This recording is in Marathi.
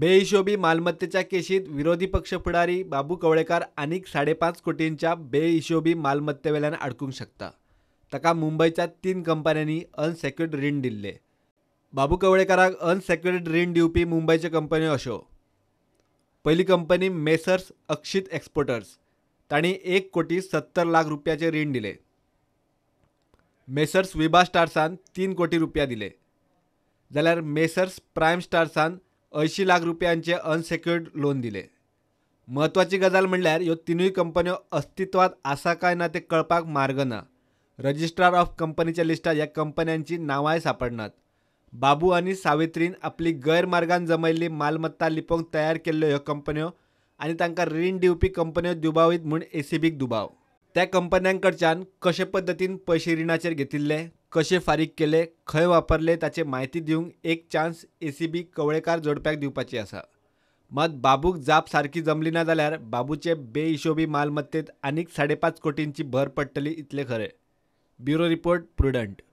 बेहिशोबी मालमत्तेच्या केशीत विरोधी पक्ष फुडारी बाबू कवळेकर आणि साडेपाच कोटींच्या बेहिशोबी मालमत्तेवेल्यानं अडकूंक शकता ताका मुंबईच्या तीन कंपन्यांनी अनसेक्युर्ड रीण दिल्ले बाबू कवळेकाराक अनसेक्युर्ड रीण दिवपी मुंबयच्यो कंपन्यो अशो पहिली कंपनी मेसर्स अक्षित एक्सपोर्टर्स तांणी एक कोटी सत्तर लाख रुपयाचे रीण दिले मेसर्स विभा स्टार्सान तीन कोटी रुपया दिले जाल्यार मेसर्स प्रायम स्टार्सान ऐंशी लाख रुपयांचे अनसेक्युर्ड लोन दिले म्हत्वाची गजाल म्हणल्यार ह्यो तिनूय कंपन्यो अस्तित्वात आसा काय ना ते कळपाक मार्ग ना रजिस्ट्रार ऑफ कंपनीच्या लिस्टात ह्या कंपन्यांची नांवांय सापडनात बाबू आणि सावित्रीन आपली गैरमार्गान जमयल्ली मालमत्ता लिपोवंक तयार केल्ल्यो ह्यो कंपन्यो आणि तांकां रीण दिवपी कंपन्यो दुबावीत म्हूण एसीबीक दुबाव त्या कंपन्यांकडच्यान कशे पद्दतीन पयशे रिणाचेर घेतिल्ले कशे फारीक केले खंय वापरले ताचे माहिती देऊन एक chance A C B Kavlekar जोडप्याक दिवपाची आसा मात बाबूक जाप सारखी जमली ना जाल्यार बाबूचे बेहिशोबी मालमत्तेत आणि साडेपाच कोटींची भर पडटली इतले खरे ब्युरो रिपोर्ट प्रुडंट